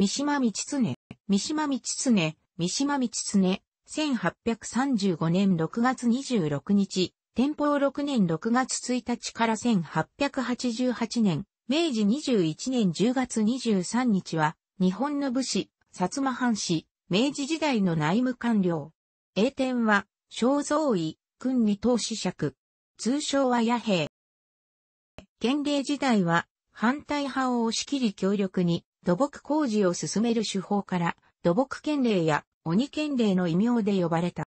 三島道常、三島道常、三島道常、1835年6月26日、天保6年6月1日から1888年、明治21年10月23日は、日本の武士、薩摩藩士、明治時代の内務官僚。英天は、肖像医、君に投資尺。通称は野兵。県令時代は、反対派を押し切り強力に、土木工事を進める手法から、土木県令や鬼県令の異名で呼ばれた。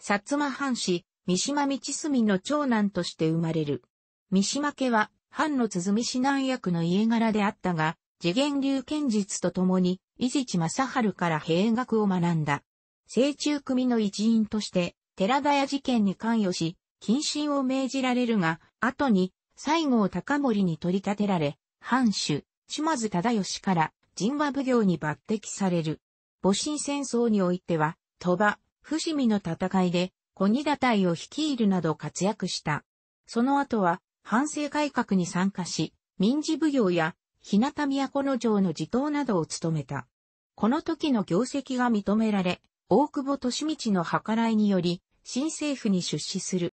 薩摩藩士、三島道澄の長男として生まれる。三島家は、藩の鼓指南役の家柄であったが、次元流剣術と共に、伊地知正春から兵学を学んだ。成中組の一員として、寺田屋事件に関与し、謹慎を命じられるが、後に、西郷隆盛に取り立てられ、藩主、島津忠義から神話奉行に抜擢される。戊辰戦争においては、鳥羽、伏見の戦いで、小二隊を率いるなど活躍した。その後は、反省改革に参加し、民事奉行や、日向都城の地頭などを務めた。この時の業績が認められ、大久保利道の計らいにより、新政府に出資する。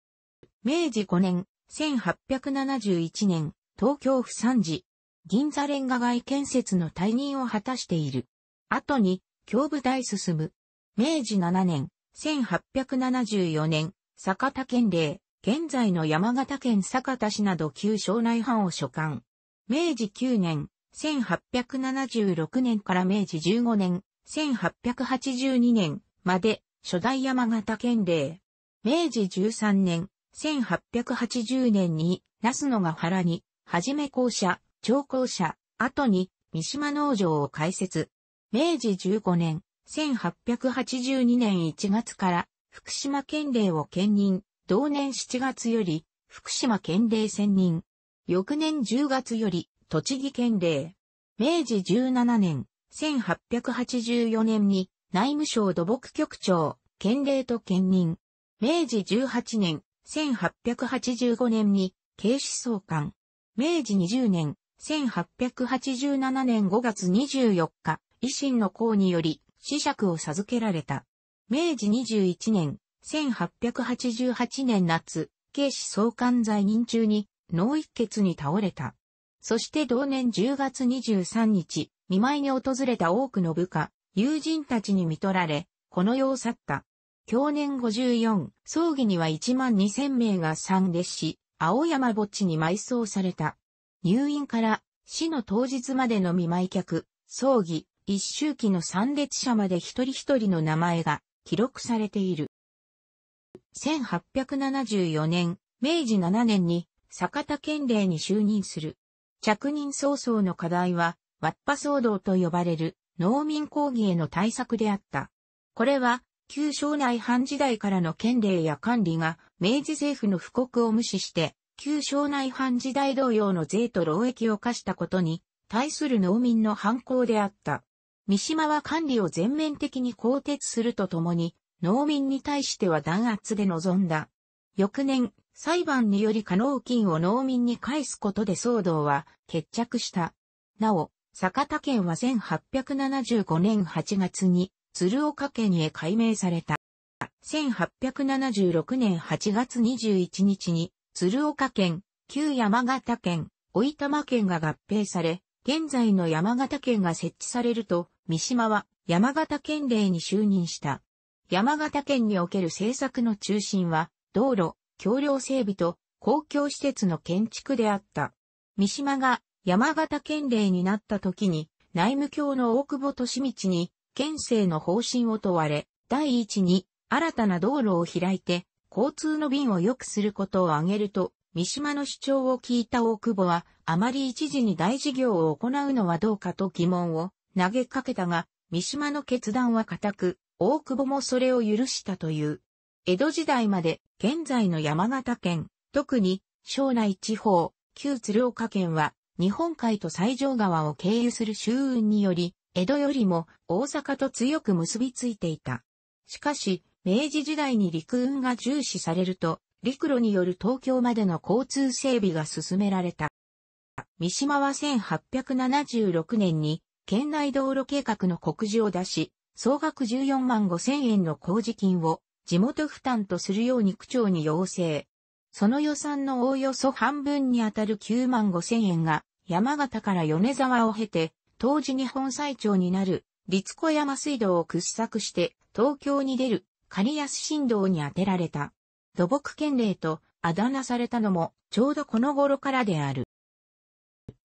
明治5年、1871年、東京府三次、銀座レンガ街建設の退任を果たしている。後に、京武大進む。明治7年、1874年、坂田県令、現在の山形県坂田市など旧省内藩を所管。明治9年、1876年から明治15年、1882年まで初代山形県令。明治13年、1880年に、那須野が原に、はじめ校舎、調校者、後に三島農場を開設。明治15年、1882年1月から福島県令を兼任、同年7月より福島県令専任。翌年10月より栃木県令。明治17年、1884年に内務省土木局長、県令と兼任。明治18年、1885年に警視総監。明治20年、1887年5月24日、維新の公により、者区を授けられた。明治21年、1888年夏、警視総監在任中に脳一血に倒れた。そして同年10月23日、見舞いに訪れた多くの部下、友人たちに見取られ、この世を去った。去年54、葬儀には1万2000名が参列し、青山墓地に埋葬された。入院から死の当日までの未い客、葬儀、一周期の参列者まで一人一人の名前が記録されている。1874年、明治7年に坂田県令に就任する。着任早々の課題は、ワッパ騒動と呼ばれる農民抗議への対策であった。これは、旧省内藩時代からの県令や管理が明治政府の布告を無視して旧省内藩時代同様の税と労役を課したことに対する農民の反抗であった。三島は管理を全面的に更迭するとともに、農民に対しては弾圧で臨んだ。翌年、裁判により可能金を農民に返すことで騒動は決着した。なお、坂田県は1875年8月に鶴岡県へ改名された。1876年8月21日に鶴岡県、旧山形県、老玉県が合併され、現在の山形県が設置されると、三島は山形県令に就任した。山形県における政策の中心は、道路、橋梁整備と公共施設の建築であった。三島が山形県令になった時に、内務卿の大久保利道に、県政の方針を問われ、第一に新たな道路を開いて、交通の便を良くすることを挙げると、三島の主張を聞いた大久保は、あまり一時に大事業を行うのはどうかと疑問を投げかけたが、三島の決断は固く、大久保もそれを許したという。江戸時代まで、現在の山形県、特に、庄内地方、旧鶴岡県は、日本海と西条川を経由する周運により、江戸よりも大阪と強く結びついていた。しかし、明治時代に陸運が重視されると、陸路による東京までの交通整備が進められた。三島は1876年に県内道路計画の告示を出し、総額14万5千円の工事金を地元負担とするように区長に要請。その予算のおおよそ半分にあたる9万5千円が山形から米沢を経て、当時日本最長になる立子山水道を掘削して東京に出る狩安神道に当てられた。土木県令とあだ名されたのもちょうどこの頃からである。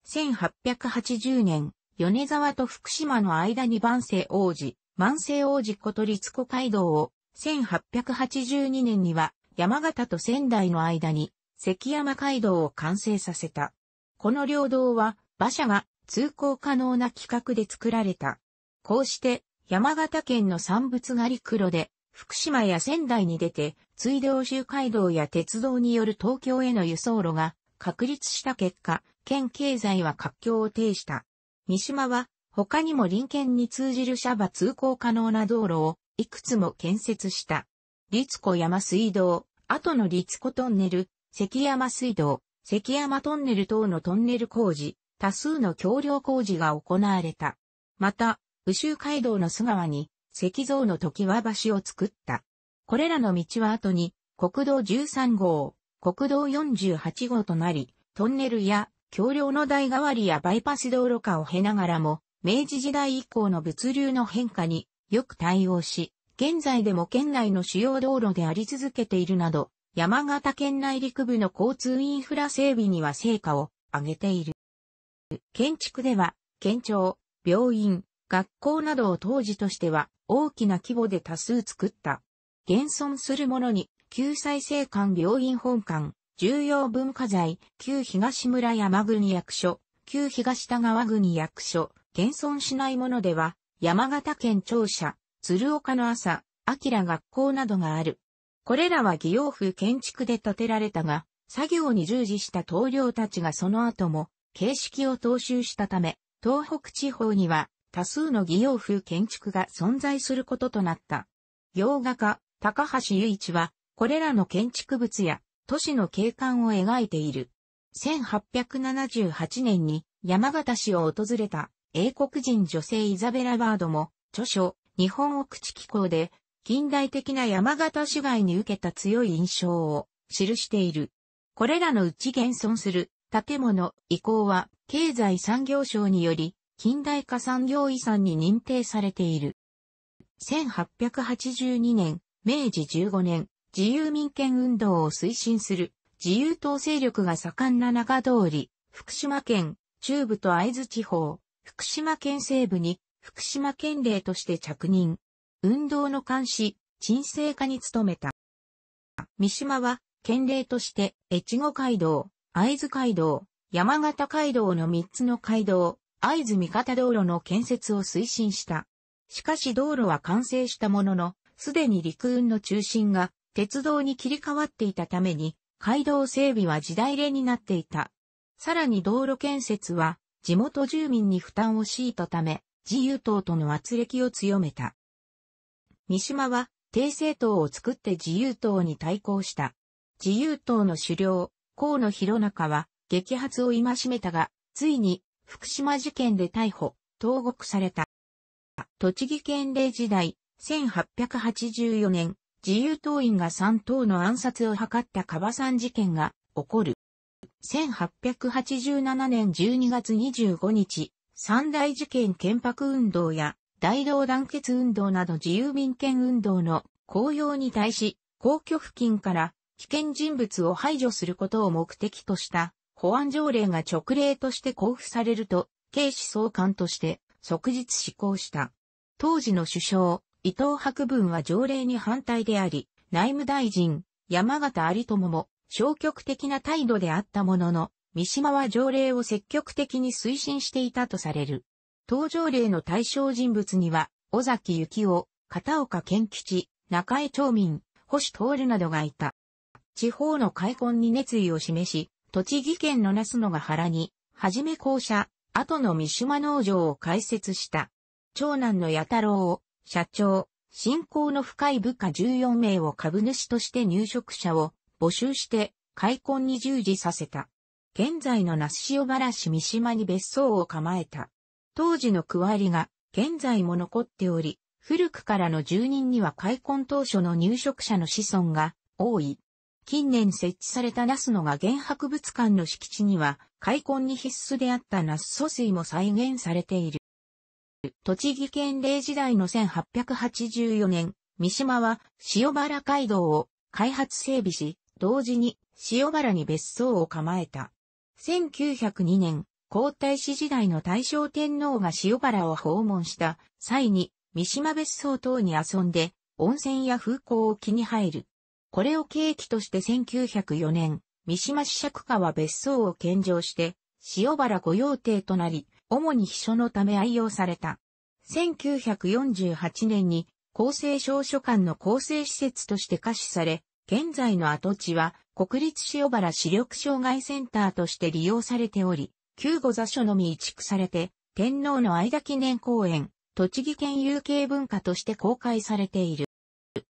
1880年、米沢と福島の間に万世王子、万世王子こと立子街道を、1882年には山形と仙台の間に関山街道を完成させた。この両道は馬車が通行可能な規格で作られた。こうして山形県の産物狩り黒で福島や仙台に出て、ついで欧州街道や鉄道による東京への輸送路が確立した結果、県経済は活況を呈した。三島は、他にも林県に通じるシャバ通行可能な道路をいくつも建設した。立子山水道、後の立子トンネル、関山水道、関山トンネル等のトンネル工事、多数の橋梁工事が行われた。また、宇州街道の須川に石像の時は橋を作った。これらの道は後に、国道13号、国道48号となり、トンネルや橋梁の代替わりやバイパス道路化を経ながらも、明治時代以降の物流の変化によく対応し、現在でも県内の主要道路であり続けているなど、山形県内陸部の交通インフラ整備には成果を上げている。建築では、県庁、病院、学校などを当時としては大きな規模で多数作った。現存するものに、旧再生館病院本館、重要文化財、旧東村山国役所、旧東田川国役所、現存しないものでは、山形県庁舎、鶴岡の朝、明学校などがある。これらは義用風建築で建てられたが、作業に従事した棟梁たちがその後も、形式を踏襲したため、東北地方には、多数の義洋風建築が存在することとなった。洋画家、高橋祐一は、これらの建築物や都市の景観を描いている。1878年に山形市を訪れた英国人女性イザベラ・ワードも著書日本奥地機構で近代的な山形市街に受けた強い印象を記している。これらのうち現存する建物移行は経済産業省により近代化産業遺産に認定されている。1882年、明治15年、自由民権運動を推進する自由党勢力が盛んな中通り、福島県中部と会津地方、福島県西部に福島県令として着任。運動の監視、鎮静化に努めた。三島は県令として越後街道、会津街道、山形街道の三つの街道、会津三方道路の建設を推進した。しかし道路は完成したものの、すでに陸運の中心が鉄道に切り替わっていたために、街道整備は時代例になっていた。さらに道路建設は地元住民に負担を強いたため、自由党との圧力を強めた。三島は、帝政党を作って自由党に対抗した。自由党の首領、河野博中は、激発を戒めたが、ついに福島事件で逮捕、投獄された。栃木県令時代、1884年、自由党員が3党の暗殺を図ったカバさん事件が起こる。1887年12月25日、三大事件憲白運動や大道団結運動など自由民権運動の公用に対し、皇居付近から危険人物を排除することを目的とした保安条例が直令として交付されると、警視総監として即日施行した。当時の首相、伊藤博文は条例に反対であり、内務大臣、山形有朋も消極的な態度であったものの、三島は条例を積極的に推進していたとされる。当条例の対象人物には、尾崎幸雄、片岡健吉、中江町民、星徹などがいた。地方の開墾に熱意を示し、栃木県の那須野が原に、はじめ校舎、後の三島農場を開設した。長男の八太郎を、社長、信仰の深い部下14名を株主として入植者を募集して開墾に従事させた。現在の那須塩原市三島に別荘を構えた。当時の区割りが現在も残っており、古くからの住人には開墾当初の入植者の子孫が多い。近年設置されたナスのが原博物館の敷地には、開墾に必須であったナス疎水も再現されている。栃木県令時代の1884年、三島は塩原街道を開発整備し、同時に塩原に別荘を構えた。1902年、皇太子時代の大正天皇が塩原を訪問した際に、三島別荘等に遊んで、温泉や風光を気に入る。これを契機として1904年、三島市釈迦は別荘を献上して、塩原御用邸となり、主に秘書のため愛用された。1948年に、厚生省書館の厚生施設として貸しされ、現在の跡地は、国立塩原視力障害センターとして利用されており、旧御座所のみ移築されて、天皇の間記念公園、栃木県有形文化として公開されている。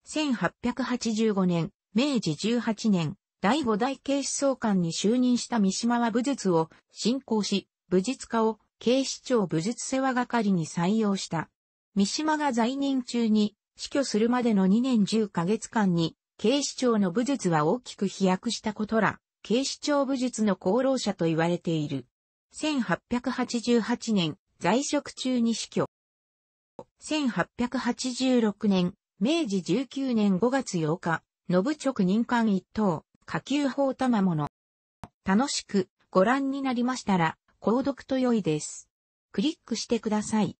1885年、明治18年、第五代警視総監に就任した三島は武術を進行し、武術家を警視庁武術世話係に採用した。三島が在任中に死去するまでの2年10ヶ月間に、警視庁の武術は大きく飛躍したことら、警視庁武術の功労者と言われている。1888年、在職中に死去。1886年、明治19年5月8日、信直任官一等、下級法賜物。楽しくご覧になりましたら、購読と良いです。クリックしてください。